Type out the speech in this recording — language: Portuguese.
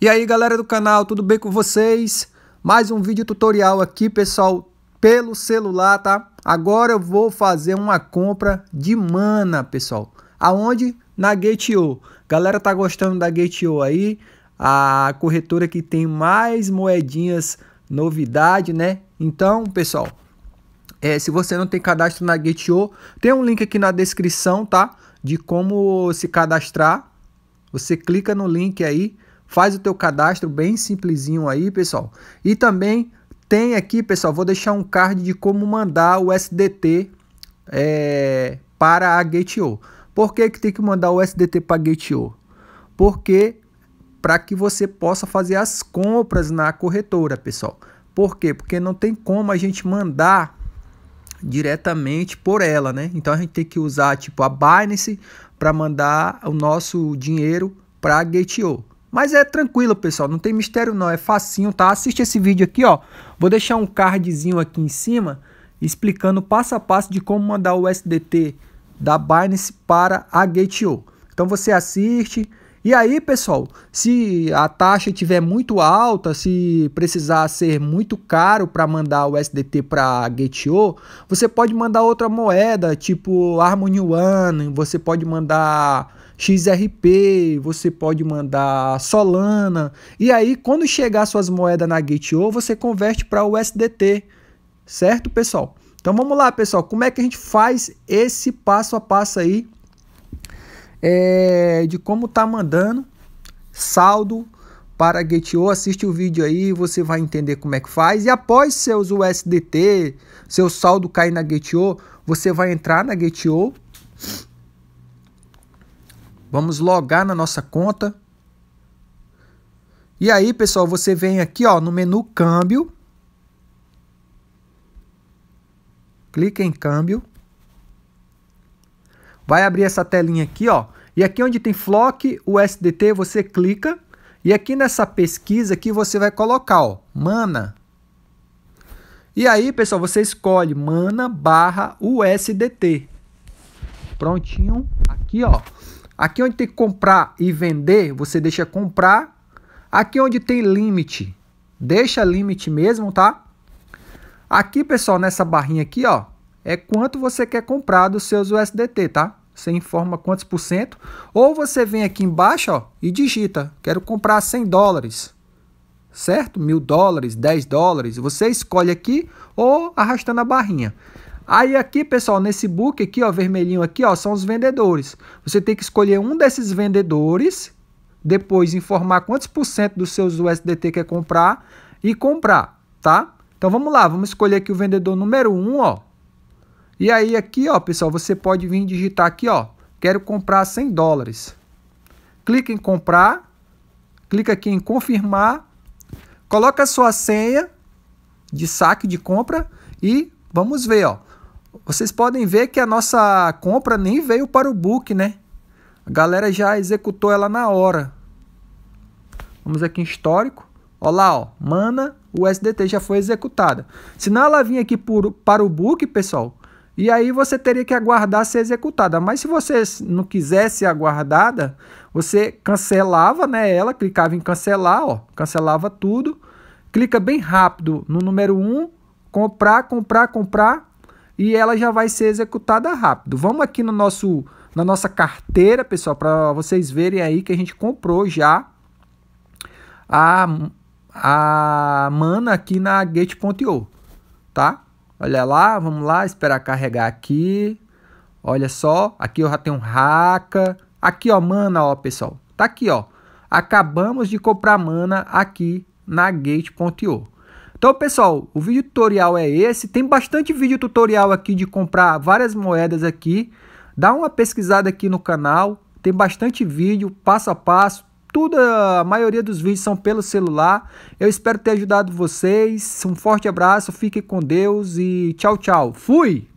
E aí galera do canal, tudo bem com vocês? Mais um vídeo tutorial aqui pessoal, pelo celular, tá? Agora eu vou fazer uma compra de mana pessoal, aonde? Na Gate.io, galera tá gostando da Gate.io aí, a corretora que tem mais moedinhas, novidade né? Então pessoal, é, se você não tem cadastro na Gate.io, tem um link aqui na descrição, tá? De como se cadastrar, você clica no link aí Faz o teu cadastro bem simplesinho aí, pessoal. E também tem aqui, pessoal, vou deixar um card de como mandar o SDT é, para a Gate.io. Por que, que tem que mandar o SDT para a Gate.io? Porque para que você possa fazer as compras na corretora, pessoal. Por quê? Porque não tem como a gente mandar diretamente por ela, né? Então a gente tem que usar tipo a Binance para mandar o nosso dinheiro para a Gate.io. Mas é tranquilo, pessoal, não tem mistério não, é facinho, tá? Assiste esse vídeo aqui, ó. Vou deixar um cardzinho aqui em cima explicando passo a passo de como mandar o SDT da Binance para a Gate.io. Então você assiste. E aí, pessoal, se a taxa estiver muito alta, se precisar ser muito caro para mandar o SDT para a Gate.io, você pode mandar outra moeda, tipo Harmony One, você pode mandar XRP, você pode mandar Solana. E aí, quando chegar suas moedas na Gate.io, você converte para o USDT, certo, pessoal? Então vamos lá, pessoal, como é que a gente faz esse passo a passo aí é, de como tá mandando saldo para Gate.io, assiste o vídeo aí, você vai entender como é que faz. E após seus USDT, seu saldo cair na Gate.io, você vai entrar na Gate.io Vamos logar na nossa conta. E aí, pessoal, você vem aqui ó, no menu câmbio. Clica em câmbio. Vai abrir essa telinha aqui, ó. E aqui onde tem Flock USDT, você clica. E aqui nessa pesquisa aqui você vai colocar, ó, mana. E aí, pessoal, você escolhe mana barra USDT. Prontinho. Aqui, ó. Aqui onde tem comprar e vender, você deixa comprar. Aqui onde tem limite, deixa limite mesmo, tá? Aqui, pessoal, nessa barrinha aqui, ó, é quanto você quer comprar dos seus USDT, tá? Você informa quantos por cento. Ou você vem aqui embaixo, ó, e digita, quero comprar 100 dólares, certo? Mil dólares, 10 dólares, você escolhe aqui ou arrastando a barrinha. Aí aqui, pessoal, nesse book aqui, ó, vermelhinho aqui, ó, são os vendedores. Você tem que escolher um desses vendedores, depois informar quantos por cento dos seus USDT quer comprar e comprar, tá? Então vamos lá, vamos escolher aqui o vendedor número 1, um, ó. E aí aqui, ó, pessoal, você pode vir digitar aqui, ó, quero comprar 100 dólares. Clica em comprar, clica aqui em confirmar, coloca a sua senha de saque de compra e vamos ver, ó. Vocês podem ver que a nossa compra nem veio para o book, né? A galera já executou ela na hora. Vamos aqui em histórico. Olha lá, ó, mana, o SDT já foi executada. Senão ela vinha aqui por, para o book, pessoal, e aí você teria que aguardar ser executada. Mas se você não quisesse aguardada, você cancelava né, ela, clicava em cancelar, ó, cancelava tudo. Clica bem rápido no número 1, comprar, comprar, comprar e ela já vai ser executada rápido. Vamos aqui no nosso na nossa carteira, pessoal, para vocês verem aí que a gente comprou já a a mana aqui na gate.io, tá? Olha lá, vamos lá, esperar carregar aqui. Olha só, aqui eu já tenho um raca. Aqui, ó, mana, ó, pessoal. Tá aqui, ó. Acabamos de comprar mana aqui na gate.io. Então, pessoal, o vídeo tutorial é esse. Tem bastante vídeo tutorial aqui de comprar várias moedas aqui. Dá uma pesquisada aqui no canal. Tem bastante vídeo, passo a passo. Tudo, a maioria dos vídeos são pelo celular. Eu espero ter ajudado vocês. Um forte abraço, fiquem com Deus e tchau, tchau. Fui!